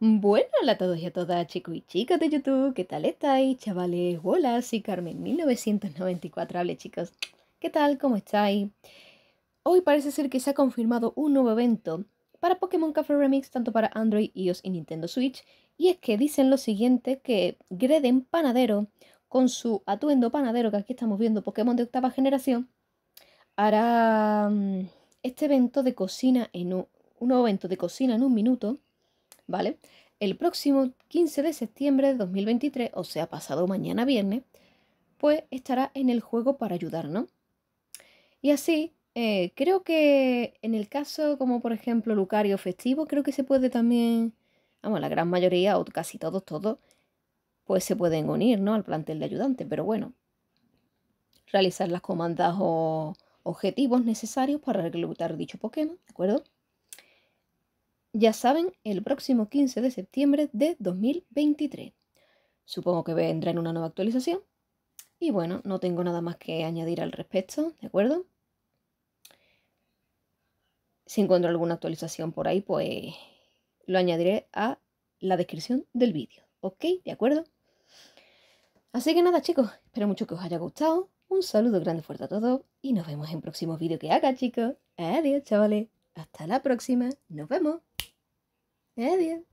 Bueno, hola a todos y a todas, chicos y chicas de YouTube, ¿qué tal estáis? Chavales, hola, soy Carmen 1994, hable chicos, ¿qué tal? ¿Cómo estáis? Hoy parece ser que se ha confirmado un nuevo evento para Pokémon Café Remix, tanto para Android, iOS y Nintendo Switch, y es que dicen lo siguiente, que Greden Panadero, con su atuendo panadero, que aquí estamos viendo Pokémon de octava generación, hará mm, este evento de cocina en un, un nuevo evento de cocina en un minuto, ¿vale? El próximo 15 de septiembre de 2023, o sea, pasado mañana viernes, pues estará en el juego para ayudarnos. Y así, eh, creo que en el caso como por ejemplo Lucario Festivo, creo que se puede también, vamos, la gran mayoría o casi todos, todos, pues se pueden unir, ¿no? Al plantel de ayudantes, pero bueno, realizar las comandas o objetivos necesarios para reclutar dicho Pokémon, ¿de acuerdo? ya saben, el próximo 15 de septiembre de 2023. Supongo que vendrá en una nueva actualización. Y bueno, no tengo nada más que añadir al respecto, ¿de acuerdo? Si encuentro alguna actualización por ahí, pues lo añadiré a la descripción del vídeo, ¿ok? ¿De acuerdo? Así que nada, chicos, espero mucho que os haya gustado. Un saludo grande fuerte a todos y nos vemos en próximos vídeo que haga, chicos. Adiós, chavales. Hasta la próxima. Nos vemos. Love you.